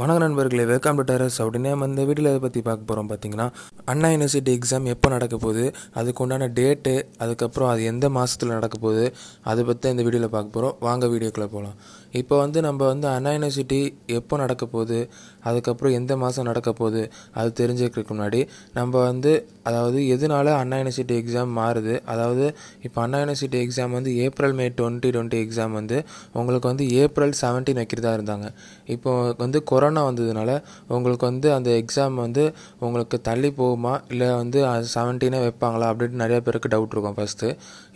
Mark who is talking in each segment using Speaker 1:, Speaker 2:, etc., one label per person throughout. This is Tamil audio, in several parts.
Speaker 1: வணக்க நண்பர்களே வெல்கம் டு டெரஸ் அப்படின்னு நம்ம இந்த வீடியோ இதை பற்றி பார்க்க போகிறோம் பார்த்தீங்கன்னா அண்ணா யூனிவர்சிட்டி எக்ஸாம் எப்போ நடக்க போகுது அதுக்கு உண்டான டேட்டு அதுக்கப்புறம் அது எந்த மாதத்தில் நடக்க போகுது அதை பற்றி இந்த வீடியோவில் பார்க்க போகிறோம் வாங்க வீடியோக்குள்ளே போகலாம் இப்போ வந்து நம்ம வந்து அண்ணா யூனிவர்சிட்டி எப்போ நடக்க போகுது அதுக்கப்புறம் எந்த மாதம் நடக்க போகுது அது தெரிஞ்சுக்கிறதுக்கு முன்னாடி நம்ம வந்து அதாவது எதனால அண்ணா யூனிவர்சிட்டி எக்ஸாம் மாறுது அதாவது இப்போ அண்ணா யூனிவர்சிட்டி எக்ஸாம் வந்து April May twenty twenty exam வந்து உங்களுக்கு வந்து ஏப்ரல் செவன்டீன் வைக்கிறதா இருந்தாங்க இப்போ வந்து கொரோனா வந்ததுனால உங்களுக்கு வந்து அந்த எக்ஸாம் வந்து உங்களுக்கு தள்ளி போகுமா இல்லை வந்து செவன்டீனே வைப்பாங்களா அப்படின்ட்டு நிறைய பேருக்கு டவுட் இருக்கும் ஃபஸ்ட்டு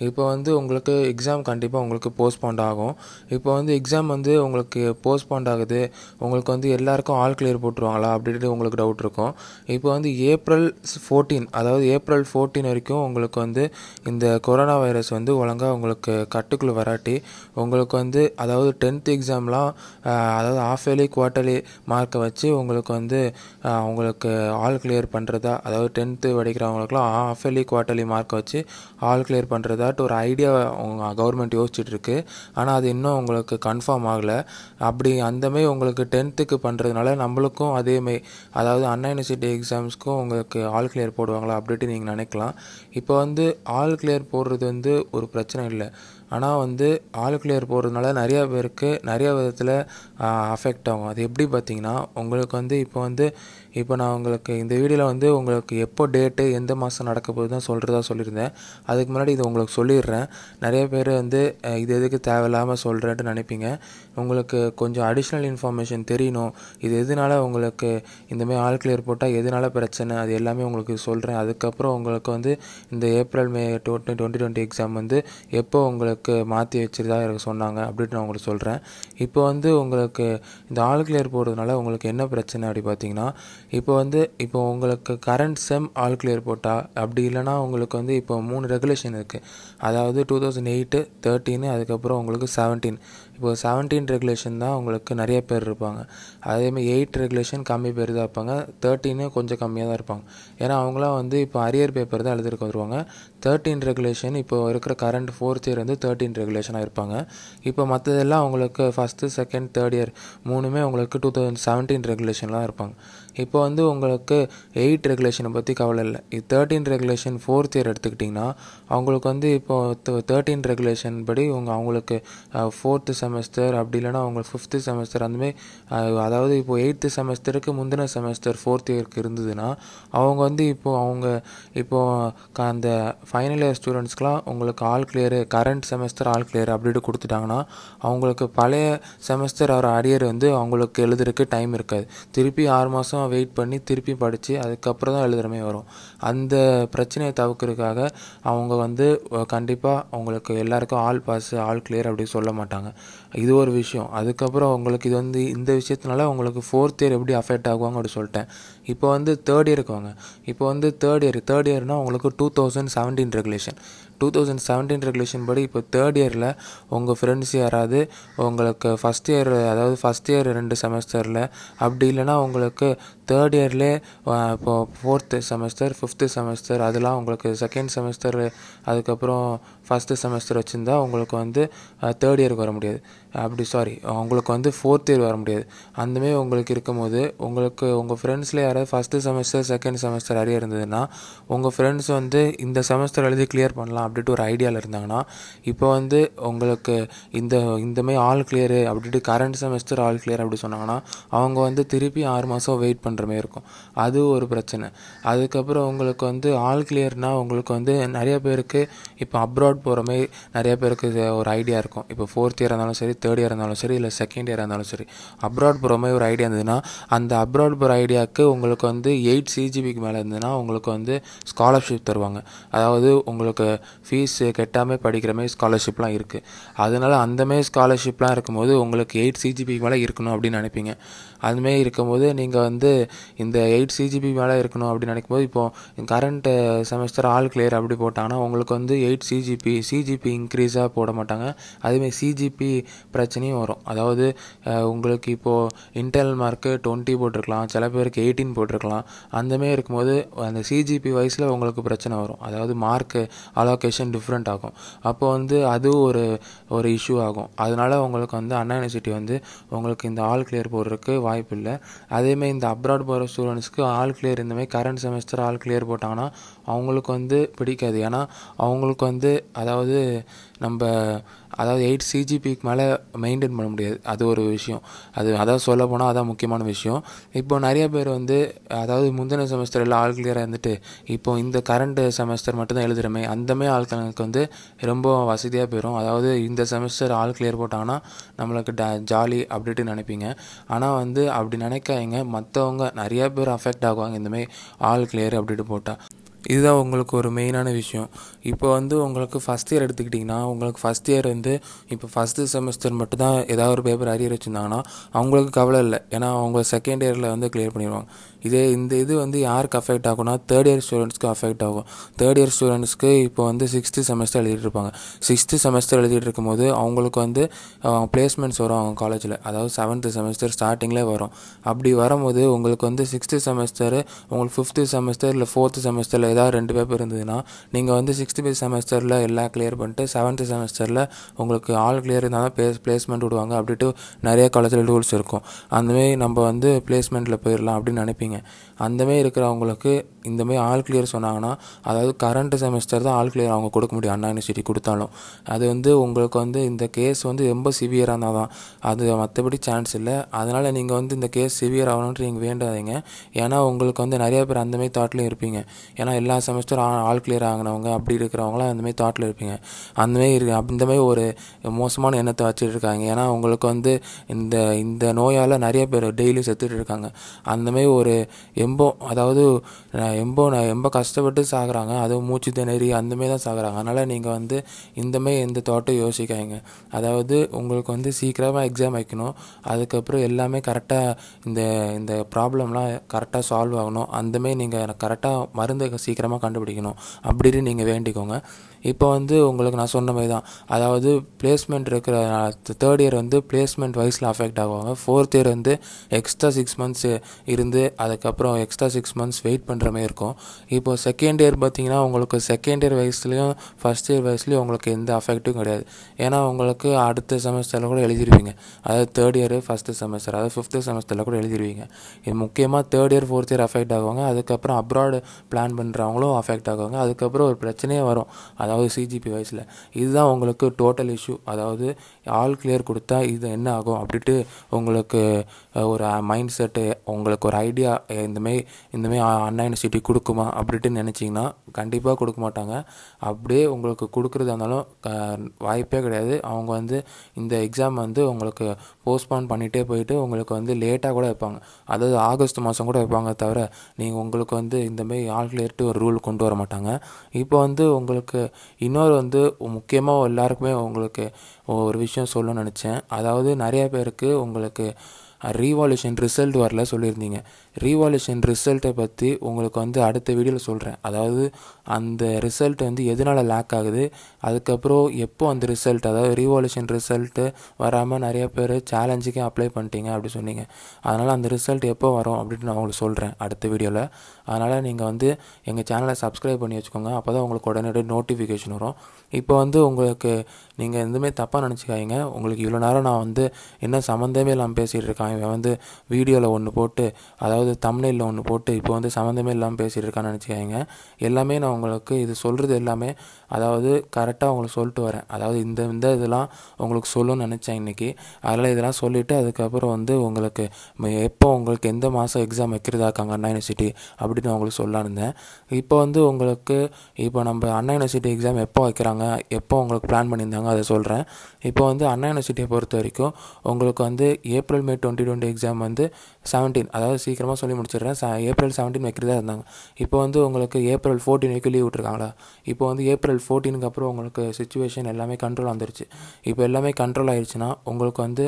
Speaker 1: இப்போ வந்து உங்களுக்கு எக்ஸாம் கண்டிப்பாக உங்களுக்கு போஸ்ட்போண்ட் ஆகும் இப்போ வந்து எக்ஸாம் எக்ஸாம் வந்து உங்களுக்கு போஸ்ட்போண்ட் ஆகுது உங்களுக்கு வந்து எல்லாருக்கும் ஆல் கிளியர் போட்டுருவாங்களா அப்படின்ட்டு உங்களுக்கு டவுட் இருக்கும் இப்போ வந்து ஏப்ரல் ஃபோர்டீன் அதாவது ஏப்ரல் ஃபோர்டீன் வரைக்கும் உங்களுக்கு வந்து இந்த கொரோனா வைரஸ் வந்து ஒழுங்காக உங்களுக்கு கட்டுக்குள்ளே வராட்டி உங்களுக்கு வந்து அதாவது டென்த் எக்ஸாம்லாம் அதாவது ஆஃப் இயர்லி குவார்ட்டர்லி மார்க்கை வச்சு உங்களுக்கு வந்து உங்களுக்கு ஆல் கிளியர் பண்ணுறதா அதாவது டென்த்து படிக்கிறவங்களுக்குலாம் ஆஃப் இயர்லி குவார்டர்லி மார்க்கை வச்சு ஆல் கிளியர் பண்ணுறதாட்டு ஒரு ஐடியா கவர்மெண்ட் யோசிச்சுட்டு இருக்கு ஆனால் அது இன்னும் உங்களுக்கு கன்ஃபார்ம் கன்ஃபார்ம் ஆகலை அப்படி அந்தமாரி உங்களுக்கு டென்த்துக்கு பண்ணுறதுனால நம்மளுக்கும் அதேமாரி அதாவது அண்ணா யூனிவர்சிட்டி எக்ஸாம்ஸ்க்கும் உங்களுக்கு ஆல் கிளியர் போடுவாங்களா அப்படின்ட்டு நீங்கள் நினைக்கலாம் இப்போ வந்து ஆல் கிளியர் போடுறது வந்து ஒரு பிரச்சனை இல்லை ஆனால் வந்து ஆல் கிளியர் போகிறதுனால நிறையா பேருக்கு நிறைய விதத்தில் அஃபெக்ட் ஆகும் அது எப்படி பார்த்தீங்கன்னா உங்களுக்கு வந்து இப்போ வந்து இப்போ நான் உங்களுக்கு இந்த வீடியோவில் வந்து உங்களுக்கு எப்போ டேட்டு எந்த மாதம் நடக்க தான் சொல்கிறதா சொல்லியிருந்தேன் அதுக்கு முன்னாடி இது உங்களுக்கு சொல்லிடுறேன் நிறைய பேர் வந்து இது எதுக்கு தேவையில்லாமல் சொல்கிறேன்ட்டு நினைப்பீங்க உங்களுக்கு கொஞ்சம் அடிஷ்னல் இன்ஃபர்மேஷன் தெரியணும் இது எதனால் உங்களுக்கு இந்தமாதிரி ஆல் கிளியர் போட்டால் எதனால் பிரச்சனை அது எல்லாமே உங்களுக்கு சொல்கிறேன் அதுக்கப்புறம் உங்களுக்கு வந்து இந்த April May twenty twenty exam வந்து எப்போ உங்களுக்கு உங்களுக்கு மாற்றி வச்சுருதா எனக்கு சொன்னாங்க அப்படின்ட்டு நான் உங்களுக்கு சொல்கிறேன் இப்போ வந்து உங்களுக்கு இந்த ஆல் கிளியர் போடுறதுனால உங்களுக்கு என்ன பிரச்சனை அப்படி பார்த்தீங்கன்னா இப்போ வந்து இப்போ உங்களுக்கு கரண்ட் செம் ஆல் கிளியர் போட்டால் அப்படி இல்லைனா உங்களுக்கு வந்து இப்போ மூணு ரெகுலேஷன் இருக்குது அதாவது டூ தௌசண்ட் எயிட்டு தேர்ட்டீனு அதுக்கப்புறம் உங்களுக்கு செவன்டீன் இப்போ செவன்டீன் ரெகுலேஷன் தான் அவங்களுக்கு நிறைய பேர் இருப்பாங்க அதேமாதிரி எயிட் ரெகுலேஷன் கம்மி பேர் தான் இருப்பாங்க தேர்ட்டின்னு கொஞ்சம் கம்மியாக தான் இருப்பாங்க ஏன்னா அவங்களாம் வந்து இப்போ அரியர் பேப்பர் தான் எழுதிருக்க வருவாங்க தேர்ட்டீன் ரெகுலேஷன் இப்போ இருக்கிற கரண்ட் ஃபோர்த் இயர் வந்து தேர்ட்டீன் ரெகுலேஷனாக இருப்பாங்க இப்போ மற்றதெல்லாம் அவங்களுக்கு ஃபஸ்ட்டு செகண்ட் தேர்ட் இயர் மூணுமே அவங்களுக்கு டூ தௌசண்ட் செவன்டீன் ரெகுலேஷன்லாம் இருப்பாங்க இப்போ வந்து உங்களுக்கு எயிட் ரெகுலேஷனை பற்றி கவலை இல்லை இது தேர்ட்டீன் ரெகுலேஷன் ஃபோர்த் இயர் எடுத்துக்கிட்டிங்கன்னா அவங்களுக்கு வந்து இப்போ தேர்ட்டீன் ரெகுலேஷன் படி உங்கள் அவங்களுக்கு ஃபோர்த்து செமஸ்டர் அப்படி இல்லைனா அவங்களுக்கு ஃபிஃப்த்து செமஸ்டர் அந்தமாரி அதாவது இப்போது எயித்து செமஸ்டருக்கு முந்தின செமஸ்டர் ஃபோர்த் இயருக்கு இருந்ததுன்னா அவங்க வந்து இப்போது அவங்க இப்போது அந்த ஃபைனல் இயர் ஸ்டூடெண்ட்ஸ்க்கெலாம் உங்களுக்கு all clear current semester all clear அப்படின்ட்டு கொடுத்துட்டாங்கன்னா அவங்களுக்கு பழைய செமஸ்டர் அவர் அரியர் வந்து அவங்களுக்கு எழுதுறதுக்கு டைம் இருக்காது திருப்பி ஆறு மாதம் நேரம் வெயிட் பண்ணி திருப்பி படித்து அதுக்கப்புறம் தான் எழுதுறமே வரும் அந்த பிரச்சனையை தவிர்க்கிறதுக்காக அவங்க வந்து கண்டிப்பாக அவங்களுக்கு எல்லாருக்கும் ஆல் பாஸ் ஆல் கிளியர் அப்படி சொல்ல மாட்டாங்க இது ஒரு விஷயம் அதுக்கப்புறம் உங்களுக்கு இது வந்து இந்த விஷயத்தினால உங்களுக்கு ஃபோர்த் இயர் எப்படி அஃபெக்ட் ஆகுவாங்க அப்படி சொல்லிட்டேன் இப்போ வந்து தேர்ட் இயருக்கு வாங்க இப்போ வந்து தேர்ட் இயர் தேர்ட் இயர்னால் உங்களுக்கு two thousand seventeen regulation two thousand seventeen regulation படி இப்போ தேர்ட் இயரில் உங்கள் ஃப்ரெண்ட்ஸ் யாராவது உங்களுக்கு ஃபஸ்ட் இயர் அதாவது ஃபஸ்ட் இயர் ரெண்டு செமஸ்டரில் அப்படி இல்லைனா உங்களுக்கு தேர்ட் இயர்லேயே இப்போது ஃபோர்த்து செமஸ்டர் ஃபிஃப்த்து செமஸ்டர் அதெலாம் உங்களுக்கு செகண்ட் செமஸ்டர் அதுக்கப்புறம் ஃபஸ்ட்டு செமஸ்டர் வச்சுருந்தா உங்களுக்கு வந்து தேர்ட் இயருக்கு வர முடியாது அப்படி சாரி உங்களுக்கு வந்து ஃபோர்த் இயர் வர முடியாது அந்தமாரி உங்களுக்கு இருக்கும்போது உங்களுக்கு உங்கள் ஃப்ரெண்ட்ஸில் யாராவது ஃபஸ்ட்டு செமஸ்டர் செகண்ட் செமஸ்டர் அரிய இருந்ததுன்னா உங்கள் ஃப்ரெண்ட்ஸ் வந்து இந்த செமஸ்டர் எழுதி கிளியர் பண்ணலாம் அப்படின்ட்டு ஒரு ஐடியாவில் இருந்தாங்கன்னா இப்போ வந்து உங்களுக்கு இந்த இந்தமாரி ஆல் கிளியரு அப்படின்ட்டு கரண்ட் செமஸ்டர் ஆல் கிளியர் அப்படி சொன்னாங்கன்னா அவங்க வந்து திருப்பி ஆறு மாதம் வெயிட் பண்ணுறாங்க பண்ணுற மாதிரி இருக்கும் அது ஒரு பிரச்சனை அதுக்கப்புறம் உங்களுக்கு வந்து ஆல் கிளியர்னால் உங்களுக்கு வந்து நிறைய பேருக்கு இப்போ அப்ராட் போகிற மாதிரி நிறைய பேருக்கு ஒரு ஐடியா இருக்கும் இப்போ ஃபோர்த் இயர் இருந்தாலும் சரி தேர்ட் இயர் இருந்தாலும் சரி இல்லை செகண்ட் இயர் இருந்தாலும் சரி அப்ராட் போகிற மாதிரி ஒரு ஐடியா இருந்ததுன்னா அந்த அப்ராட் போகிற ஐடியாவுக்கு உங்களுக்கு வந்து எயிட் சிஜிபிக்கு மேலே இருந்ததுன்னா உங்களுக்கு வந்து ஸ்காலர்ஷிப் தருவாங்க அதாவது உங்களுக்கு ஃபீஸ் கெட்டாமல் படிக்கிற மாதிரி ஸ்காலர்ஷிப்லாம் இருக்குது அதனால் அந்தமாரி ஸ்காலர்ஷிப்லாம் இருக்கும்போது உங்களுக்கு எயிட் சிஜிபிக்கு மேலே இருக்கணும் அப்படின்னு நினைப்பீங்க அதுமாரி இருக்கும்போது நீங்கள் வந்து இந்த எயிட் சிஜிபி மேலே இருக்கணும் அப்படின்னு நினைக்கும் போது இப்போது கரண்ட்டு செமஸ்டர் ஆல் கிளியர் அப்படி போட்டாங்கன்னா உங்களுக்கு வந்து எயிட் சிஜிபி சிஜிபி இன்க்ரீஸாக போட மாட்டாங்க அதுமாரி சிஜிபி பிரச்சனையும் வரும் அதாவது உங்களுக்கு இப்போது இன்டர்னல் மார்க்கு டுவெண்ட்டி போட்டிருக்கலாம் சில பேருக்கு எயிட்டீன் போட்டிருக்கலாம் அந்தமாரி இருக்கும்போது அந்த சிஜிபி வைஸில் உங்களுக்கு பிரச்சனை வரும் அதாவது மார்க்கு அலோகேஷன் டிஃப்ரெண்ட் ஆகும் அப்போ வந்து அது ஒரு ஒரு இஷ்யூ ஆகும் அதனால் உங்களுக்கு வந்து அன்யூனிவர்சிட்டி வந்து உங்களுக்கு இந்த ஆல் கிளியர் போடுறதுக்கு வாய்ப்பு இல்லை அதேமாதிரி இந்த அப்ராட் போகிற ஸ்டூடெண்ட்ஸ்க்கு ஆல் கிளியர் இந்தமாதிரி கரண்ட் செமஸ்டர் ஆல் கிளியர் போட்டாங்கன்னா அவங்களுக்கு வந்து பிடிக்காது ஏன்னா அவங்களுக்கு வந்து அதாவது நம்ம அதாவது எயிட் சிஜிபிக்கு மேலே மெயின்டைன் பண்ண முடியாது அது ஒரு விஷயம் அது அதாவது சொல்ல போனால் அதான் முக்கியமான விஷயம் இப்போ நிறைய பேர் வந்து அதாவது முந்தின செமஸ்டர் எல்லாம் ஆள் கிளியராக இருந்துட்டு இப்போ இந்த கரண்ட் செமஸ்டர் மட்டும்தான் எழுதுகிறமே அந்தமே ஆட்களுக்கு வந்து ரொம்ப வசதியாக போயிடும் அதாவது இந்த செமஸ்டர் ஆள் கிளியர் போட்டாங்கன்னா நம்மளுக்கு ட ஜாலி அப்படின்ட்டு நினைப்பீங்க ஆனால் வந்து அப்படி நினைக்காதீங்க மற்றவங்க நிறைய பேர் அஃபெக்ட் ஆகுவாங்க இந்தமாரி ஆள் கிளியர் அப்படின்ட்டு போட்டால் இதுதான் உங்களுக்கு ஒரு மெயினான விஷயம் இப்போ வந்து உங்களுக்கு ஃபஸ்ட் இயர் எடுத்துக்கிட்டிங்கன்னா உங்களுக்கு ஃபஸ்ட் இயர் வந்து இப்போ ஃபஸ்ட்டு செமஸ்டர் மட்டும் தான் ஏதாவது ஒரு பேப்பர் அரியர் வச்சுருந்தாங்கன்னா அவங்களுக்கு கவலை இல்லை ஏன்னா அவங்க செகண்ட் இயரில் வந்து கிளியர் பண்ணிடுவாங்க இதே இந்த இது வந்து யாருக்கு அஃபெக்ட் ஆகும்னா தேர்ட் இயர் ஸ்டூடெண்ட்ஸ்க்கு அஃபெக்ட் ஆகும் தேர்ட் இயர் ஸ்டூடெண்ட்ஸ்க்கு இப்போ வந்து சிக்ஸ்த்து செமஸ்டர் எழுதிட்டு இருப்பாங்க சிக்ஸ்த்து செமஸ்டர் எழுதிட்டு இருக்கும்போது அவங்களுக்கு வந்து பிளேஸ்மெண்ட்ஸ் வரும் அவங்க காலேஜில் அதாவது செவன்த்து செமஸ்டர் ஸ்டார்டிங்கில் வரும் அப்படி வரும்போது உங்களுக்கு வந்து சிக்ஸ்த்து செமஸ்டரு உங்களுக்கு ஃபிஃப்த்து செமஸ்டர் இல்லை ஃபோர்த்து செமஸ்டரில் ஏதாவது ரெண்டு பேப்பர் இருந்ததுன்னா நீங்கள் வந்து சிக்ஸ்த்து செமஸ்டரில் எல்லாம் கிளியர் பண்ணிட்டு செவன்த்து செமஸ்டரில் உங்களுக்கு ஆல் கிளியர் இருந்தால் தான் பிளேஸ் பிளேஸ்மெண்ட் விடுவாங்க அப்படின்ட்டு நிறைய காலேஜில் ரூல்ஸ் இருக்கும் அந்தமாரி நம்ம வந்து பிளேஸ்மெண்ட்டில் போயிடலாம் அப்படின்னு நினைப்பீங்க அந்தமாரி இருக்கிறவங்களுக்கு இந்தமாரி ஆல் கிளியர் சொன்னாங்கன்னா அதாவது கரண்ட் செமஸ்டர் தான் ஆல் கிளியர் அவங்க கொடுக்க முடியும் அண்ணா யூனிவர்சிட்டி கொடுத்தாலும் அது வந்து உங்களுக்கு வந்து இந்த கேஸ் வந்து ரொம்ப சிவியராக இருந்தால் தான் அது மற்றபடி சான்ஸ் இல்லை அதனால் நீங்கள் வந்து இந்த கேஸ் சிவியர் ஆகணுன்ட்டு நீங்கள் வேண்டாதீங்க ஏன்னா உங்களுக்கு வந்து நிறைய பேர் அந்தமாரி தாட்லேயும் இருப்பீங்க ஏன்னா எல்லா எல்லா செமஸ்டரும் ஆ ஆல் கிளியர் ஆகினவங்க அப்படி இருக்கிறவங்களாம் அந்தமாரி தாட்டில் இருப்பீங்க அந்தமாரி இருக்கு அந்தமாரி ஒரு மோசமான எண்ணத்தை வச்சுட்டு இருக்காங்க ஏன்னா அவங்களுக்கு வந்து இந்த இந்த நோயால் நிறைய பேர் டெய்லியும் செத்துட்டு இருக்காங்க அந்தமாரி ஒரு எம்போ அதாவது எம்போ ரொம்ப கஷ்டப்பட்டு சாகுறாங்க அதுவும் மூச்சு திணறி அந்தமாரி தான் சாகுறாங்க அதனால் நீங்கள் வந்து இந்தமாரி எந்த தாட்டும் யோசிக்காங்க அதாவது உங்களுக்கு வந்து சீக்கிரமாக எக்ஸாம் வைக்கணும் அதுக்கப்புறம் எல்லாமே கரெக்டாக இந்த இந்த ப்ராப்ளம்லாம் கரெக்டாக சால்வ் ஆகணும் அந்தமாரி நீங்கள் கரெக்டாக மருந்து சீக்கிரமாக கண்டுபிடிக்கணும் அப்படின்னு நீங்கள் வேண்டிக்கோங்க இப்போ வந்து உங்களுக்கு நான் சொன்ன மாதிரி தான் அதாவது பிளேஸ்மெண்ட் இருக்கிற தேர்ட் இயர் வந்து பிளேஸ்மெண்ட் வைஸில் அஃபெக்ட் ஆகுவாங்க ஃபோர்த் இயர் வந்து எக்ஸ்ட்ரா சிக்ஸ் மந்த்ஸ் இருந்து அதுக்கப்புறம் எக்ஸ்ட்ரா சிக்ஸ் மந்த்ஸ் வெயிட் பண்ணுற மாதிரி இருக்கும் இப்போ செகண்ட் இயர் பார்த்திங்கன்னா உங்களுக்கு செகண்ட் இயர் வயசுலேயும் ஃபஸ்ட் இயர் வயசுலேயும் உங்களுக்கு எந்த அஃபெக்ட்டும் கிடையாது ஏன்னா உங்களுக்கு அடுத்த செமஸ்டரில் கூட எழுதிருவீங்க அதாவது தேர்ட் இயர் ஃபஸ்ட்டு செமஸ்டர் அதாவது ஃபிஃப்த்து செமஸ்டரில் கூட எழுதிருவீங்க இது முக்கியமாக third year fourth year affect ஆகுவாங்க அதுக்கப்புறம் அப்ராடு பிளான் பண்ணுறவங்களும் அஃபெக்ட் ஆகுவாங்க அதுக்கப்புறம் ஒரு பிரச்சனையே வரும் அதாவது சிஜிபி வைஸில் இதுதான் உங்களுக்கு டோட்டல் இஷ்யூ அதாவது ஆல் கிளியர் கொடுத்தா இது என்ன ஆகும் அப்படின்ட்டு உங்களுக்கு ஒரு மைண்ட் செட்டு உங்களுக்கு ஒரு ஐடியா இந்தமாரி இந்தமாரி அண்ணா யூனிவர்சிட்டி கொடுக்குமா அப்படின்ட்டு நினச்சிங்கன்னா கண்டிப்பாக கொடுக்க மாட்டாங்க அப்படியே உங்களுக்கு கொடுக்குறதா இருந்தாலும் வாய்ப்பே கிடையாது அவங்க வந்து இந்த எக்ஸாம் வந்து உங்களுக்கு போஸ்ட்போன் பண்ணிகிட்டே போயிட்டு உங்களுக்கு வந்து லேட்டாக கூட வைப்பாங்க அதாவது ஆகஸ்ட் மாதம் கூட வைப்பாங்க தவிர நீங்கள் உங்களுக்கு வந்து இந்தமாரி ஆல் கிளியர்ட்டு ஒரு ரூல் கொண்டு வர மாட்டாங்க இப்போ வந்து உங்களுக்கு இன்னொரு வந்து முக்கியமாக எல்லாருக்குமே உங்களுக்கு ஒரு விஷயம் சொல்லணும்னு நினச்சேன் அதாவது நிறைய பேருக்கு உங்களுக்கு ரீவால்யூஷன் ரிசல்ட் வரல சொல்லியிருந்தீங்க ரீவால்யூஷன் ரிசல்ட்டை பற்றி உங்களுக்கு வந்து அடுத்த வீடியோவில் சொல்கிறேன் அதாவது அந்த ரிசல்ட் வந்து எதனால் லேக் ஆகுது அதுக்கப்புறம் எப்போ அந்த ரிசல்ட் அதாவது ரீவால்யூஷன் ரிசல்ட்டு வராமல் நிறைய பேர் சேலஞ்சுக்கே அப்ளை பண்ணிட்டீங்க அப்படி சொன்னீங்க அதனால் அந்த ரிசல்ட் எப்போ வரும் அப்படின்னு நான் உங்களுக்கு சொல்கிறேன் அடுத்த வீடியோவில் அதனால் நீங்கள் வந்து எங்கள் சேனலை சப்ஸ்கிரைப் பண்ணி வச்சுக்கோங்க அப்போ தான் உங்களுக்கு உடனடியாக நோட்டிஃபிகேஷன் வரும் இப்போ வந்து உங்களுக்கு நீங்கள் எதுவுமே தப்பாக நினச்சிக்காதீங்க உங்களுக்கு இவ்வளோ நேரம் நான் வந்து என்ன சம்மந்தமே இல்லாமல் பேசிகிட்டு இருக்கான் இவன் வந்து வீடியோவில் ஒன்று போட்டு அதாவது தமிழில் ஒன்று போட்டு இப்போ வந்து சம்மந்தமே இல்லாமல் பேசிகிட்டு இருக்கான்னு நினச்சிக்காதீங்க எல்லாமே நான் அவங்களுக்கு இது சொல்கிறது எல்லாமே அதாவது கரெக்டாக அவங்களுக்கு சொல்லிட்டு வரேன் அதாவது இந்த இந்த இதெல்லாம் உங்களுக்கு சொல்லணும்னு நினச்சேன் இன்றைக்கி அதெல்லாம் இதெல்லாம் சொல்லிவிட்டு அதுக்கப்புறம் வந்து உங்களுக்கு எப்போ உங்களுக்கு எந்த மாதம் எக்ஸாம் வைக்கிறதா இருக்காங்க அண்ணா யூனிவர்சிட்டி அப்படின்னு அவங்களுக்கு இருந்தேன் இப்போ வந்து உங்களுக்கு இப்போ நம்ம அண்ணா யூனிவர்சிட்டி எக்ஸாம் எப்போ வைக்கிறாங்க எப்போ உங்களுக்கு பிளான் பண்ணியிருந்தாங்க அதை சொல்கிறேன் இப்போ வந்து அண்ணா யூனிவர்சிட்டியை பொறுத்த வரைக்கும் உங்களுக்கு வந்து April May twenty twenty exam வந்து செவன்டீன் அதாவது சீக்கிரமாக சொல்லி முடிச்சிடுறேன் ஏப்ரல் செவன்டீன் வைக்கிறதா இருந்தாங்க இப்போ வந்து உங்களுக்கு ஏப்ரல் ஃபோர்டீன் வைக்கி லீவ் விட்ருக்காங்களா இப்போ வந்து ஏப்ரல் ஃபோர்டீனுக்கு அப்புறம் உங்களுக்கு சுச்சுவேஷன் எல்லாமே கண்ட்ரோல் வந்துருச்சு இப்போ எல்லாமே கண்ட்ரோல் ஆயிடுச்சுன்னா உங்களுக்கு வந்து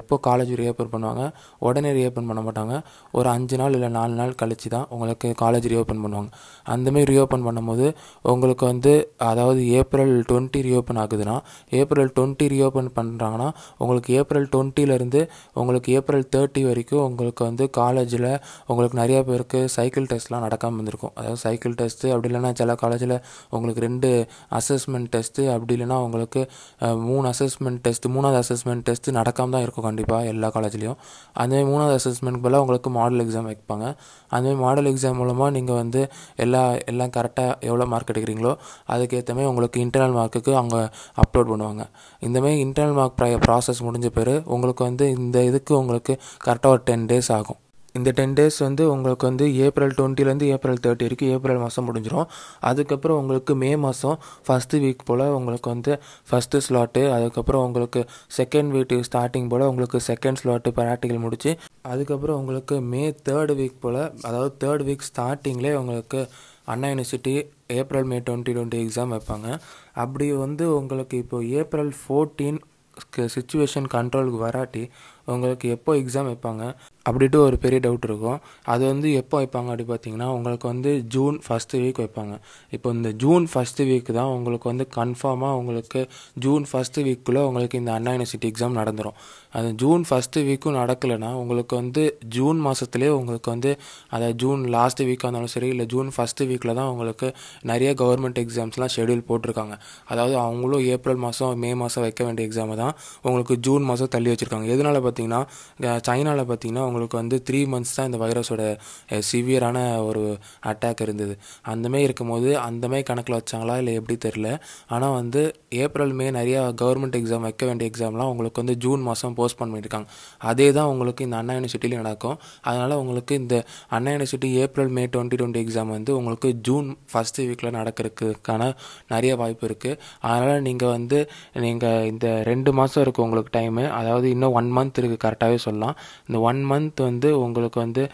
Speaker 1: எப்போ காலேஜ் ரீஓப்பன் பண்ணுவாங்க உடனே ரீஓப்பன் பண்ண மாட்டாங்க ஒரு அஞ்சு நாள் இல்லை நாலு நாள் கழித்து தான் உங்களுக்கு காலேஜ் ரீஓப்பன் பண்ணுவாங்க அந்தமாரி ரீஓப்பன் பண்ணும்போது உங்களுக்கு வந்து அதாவது ஏப்ரல் டுவெண்ட்டி ரீஓப்பன் ஆகுதுன்னா ஏப்ரல் டுவெண்ட்டி ரீஓப்பன் பண்ணுறாங்கன்னா உங்களுக்கு ஏப்ரல் டுவெண்ட்டிலேருந்து உங்களுக்கு ஏப்ரல் தேர்ட்டி வரைக்கும் உங்களுக்கு வந்து காலேஜில் உங்களுக்கு நிறைய பேருக்கு சைக்கிள் டெஸ்ட்லாம் நடக்காமல் வந்திருக்கும் அதாவது சைக்கிள் டெஸ்ட்டு அப்படி இல்லைன்னா சில காலேஜில் உங்களுக்கு ரெண்டு அசஸ்மெண்ட் டெஸ்ட்டு அப்படி இல்லைன்னா உங்களுக்கு மூணு அசஸ்மெண்ட் டெஸ்ட்டு மூணாவது அசஸ்மெண்ட் டெஸ்ட்டு நடக்காமல் தான் இருக்கும் கண்டிப்பாக எல்லா காலேஜ்லேயும் அதே மூணாவது அசஸ்மெண்ட் போல் உங்களுக்கு மாடல் எக்ஸாம் வைப்பாங்க அதே மாடல் எக்ஸாம் மூலமாக நீங்கள் வந்து எல்லா எல்லாம் கரெக்டாக எவ்வளோ மார்க் எடுக்கிறீங்களோ அதுக்கேற்ற மாதிரி உங்களுக்கு இன்டர்னல் மார்க்குக்கு அவங்க அப்லோட் பண்ணுவாங்க இந்தமாரி இன்டர்னல் மார்க் ப்ராசஸ் முடிஞ்ச பிறகு உங்களுக்கு வந்து இந்த இதுக்கு உங்களுக்கு கரெக்டாக ஒரு டென் டென் டேஸ் ஆகும் இந்த டென் டேஸ் வந்து உங்களுக்கு வந்து ஏப்ரல் டுவெண்ட்டிலேருந்து ஏப்ரல் தேர்ட்டி வரைக்கும் ஏப்ரல் மாதம் முடிஞ்சிடும் அதுக்கப்புறம் உங்களுக்கு மே மாதம் ஃபஸ்ட்டு வீக் போல் உங்களுக்கு வந்து ஃபஸ்ட்டு ஸ்லாட்டு அதுக்கப்புறம் உங்களுக்கு செகண்ட் வீக்கு ஸ்டார்டிங் போல் உங்களுக்கு செகண்ட் ஸ்லாட்டு ப்ராக்டிக்கல் முடித்து அதுக்கப்புறம் உங்களுக்கு மே தேர்ட் வீக் போல் அதாவது தேர்ட் வீக் ஸ்டார்டிங்லேயே உங்களுக்கு Anna university April May twenty twenty exam வைப்பாங்க அப்படி வந்து உங்களுக்கு இப்போது ஏப்ரல் ஃபோர்டீன் சுச்சுவேஷன் கண்ட்ரோலுக்கு வராட்டி உங்களுக்கு எப்போ எக்ஸாம் வைப்பாங்க அப்படின்ட்டு ஒரு பெரிய டவுட் இருக்கும் அது வந்து எப்போ வைப்பாங்க அப்படி பார்த்தீங்கன்னா உங்களுக்கு வந்து ஜூன் ஃபஸ்ட்டு வீக் வைப்பாங்க இப்போ இந்த ஜூன் ஃபஸ்ட்டு வீக் தான் உங்களுக்கு வந்து கன்ஃபார்மாக உங்களுக்கு ஜூன் ஃபஸ்ட்டு வீக்குள்ளே உங்களுக்கு இந்த அண்ணா யூனிவர்சிட்டி எக்ஸாம் நடந்துடும் அது ஜூன் ஃபஸ்ட்டு வீக்கும் நடக்கலைன்னா உங்களுக்கு வந்து ஜூன் மாதத்துலேயே உங்களுக்கு வந்து அதாவது ஜூன் லாஸ்ட் வீக்காக இருந்தாலும் சரி இல்லை ஜூன் ஃபஸ்ட்டு வீக்கில் தான் உங்களுக்கு நிறைய கவர்மெண்ட் எக்ஸாம்ஸ்லாம் ஷெடியூல் போட்டிருக்காங்க அதாவது அவங்களும் ஏப்ரல் மாதம் மே மாதம் வைக்க வேண்டிய எக்ஸாமை தான் உங்களுக்கு ஜூன் மாதம் தள்ளி வச்சுருக்காங்க எதனால் பார்த்து பார்த்திங்கன்னா சைனாவில் பார்த்தீங்கன்னா அவங்களுக்கு வந்து த்ரீ மந்த்ஸ் தான் இந்த வைரஸோட சிவியரான ஒரு அட்டாக் இருந்தது அந்தமாரி இருக்கும்போது அந்தமாரி கணக்கில் வச்சாங்களா இல்லை எப்படி தெரில ஆனால் வந்து ஏப்ரல் மே நிறையா கவர்மெண்ட் எக்ஸாம் வைக்க வேண்டிய எக்ஸாம்லாம் உங்களுக்கு வந்து ஜூன் மாதம் போஸ்ட்போன் பண்ணியிருக்காங்க அதே தான் உங்களுக்கு இந்த அண்ணா யூனிவர்சிட்டியில் நடக்கும் அதனால் உங்களுக்கு இந்த Anna university April May twenty twenty exam வந்து உங்களுக்கு ஜூன் ஃபஸ்ட்டு வீக்கில் நடக்கிறதுக்கான நிறைய வாய்ப்பு இருக்குது அதனால் நீங்கள் வந்து நீங்கள் இந்த ரெண்டு மாதம் இருக்கும் உங்களுக்கு டைமு அதாவது இன்னும் ஒன் மந்த் மந்த்துக்கு கரெக்டாகவே சொல்லலாம் இந்த ஒன் மந்த் வந்து உங்களுக்கு வந்து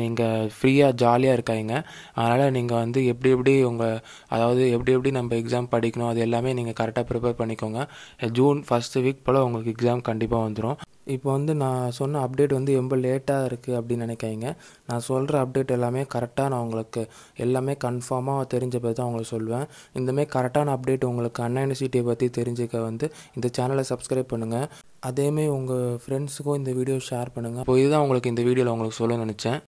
Speaker 1: நீங்கள் ஃப்ரீயாக ஜாலியாக இருக்காங்க அதனால் நீங்கள் வந்து எப்படி எப்படி உங்கள் அதாவது எப்படி எப்படி நம்ம எக்ஸாம் படிக்கணும் அது எல்லாமே நீங்கள் கரெக்டாக ப்ரிப்பேர் பண்ணிக்கோங்க ஜூன் ஃபஸ்ட்டு வீக் போல் உங்களுக்கு எக்ஸாம் கண்டிப்பாக வந்துடும் இப்போ வந்து நான் சொன்ன அப்டேட் வந்து ரொம்ப லேட்டாக இருக்குது அப்படின்னு நினைக்காதீங்க நான் சொல்கிற அப்டேட் எல்லாமே கரெக்டாக நான் உங்களுக்கு எல்லாமே கன்ஃபார்மாக தெரிஞ்ச பற்றி தான் உங்களுக்கு சொல்லுவேன் இந்தமாரி கரெக்டான அப்டேட் உங்களுக்கு அண்ணா யூனிவர்சிட்டியை பற்றி தெரிஞ்சுக்க வந்து இந்த சேனலை சப்ஸ்கிரைப் பண்ணுங்கள் அதேமாரி உங்கள் ஃப்ரெண்ட்ஸுக்கும் இந்த வீடியோ ஷேர் பண்ணுங்கள் இப்போ இதுதான் உங்களுக்கு இந்த வீடியோவில் உங்களுக்கு சொல்லணும்னு நினச்சேன்